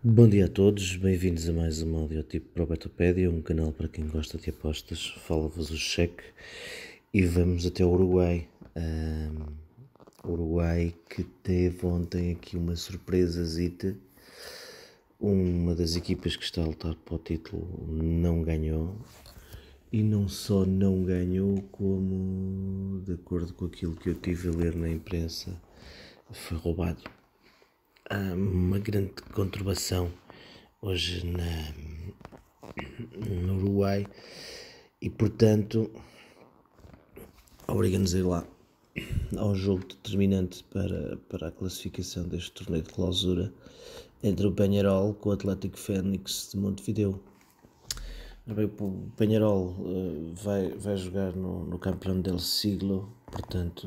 Bom dia a todos, bem-vindos a mais uma Audiotipo para o Betopédia, um canal para quem gosta de apostas. Fala-vos o cheque e vamos até o Uruguai. Um, Uruguai que teve ontem aqui uma zita, Uma das equipas que está a lutar para o título não ganhou. E não só não ganhou, como, de acordo com aquilo que eu tive a ler na imprensa, foi roubado há uma grande conturbação hoje na, no Uruguai e, portanto, obriga-nos a ir lá ao jogo determinante para, para a classificação deste torneio de clausura entre o Penharol com o Atlético Fénix de Montevideo. O Penharol uh, eh, vai, vai jogar no, no campeão del siglo, portanto,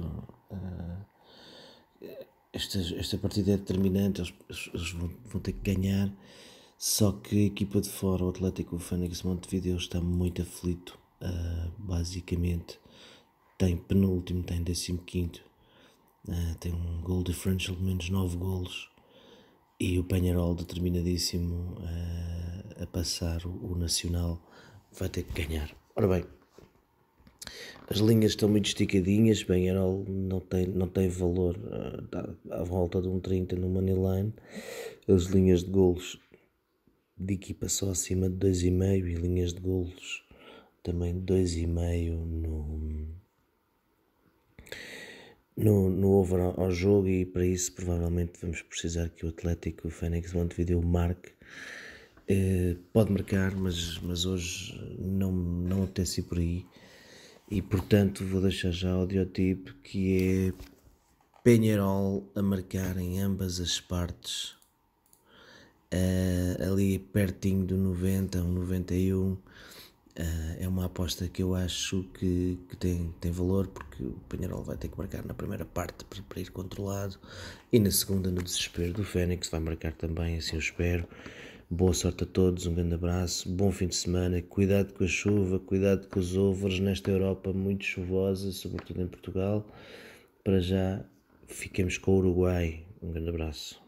uh, esta, esta partida é determinante, eles, eles vão, vão, ter que ganhar. Só que a equipa de fora, o Atlético Fênix Montevideo, está muito aflito. Uh, basicamente, tem penúltimo, tem 15, uh, ah, tem um gol differential de menos 9 golos. E o Penharol, determinadíssimo uh, a passar o, o Nacional, vai ter que ganhar. Ora bem as linhas estão muito esticadinhas, bem, Benarol não tem, não tem valor eh, tá, à volta de um 30 no moneyline, as linhas de golos de equipa só acima de 2,5 e linhas de golos também 2,5 no, no, no over ao jogo e para isso provavelmente vamos precisar que o Atlético o Fénix Montevideo marque eh, pode marcar mas, mas hoje não, não apetece por aí e portanto vou deixar já o audiotipo que é Penharol a marcar em ambas as partes, uh, ali pertinho do 90, um 91. Uh, eh, é uma aposta que eu acho que, que tem, tem valor, porque o Penharol vai ter que marcar na primeira parte para, para ir controlado, e na segunda, no desespero do Fénix, vai marcar também, assim eu espero. Boa sorte a todos, um grande abraço, bom fim de semana. Cuidado com a chuva, cuidado com os ovos nesta Europa muito chuvosa, sobretudo em Portugal. Para já, fiquemos com o Uruguai. Um grande abraço.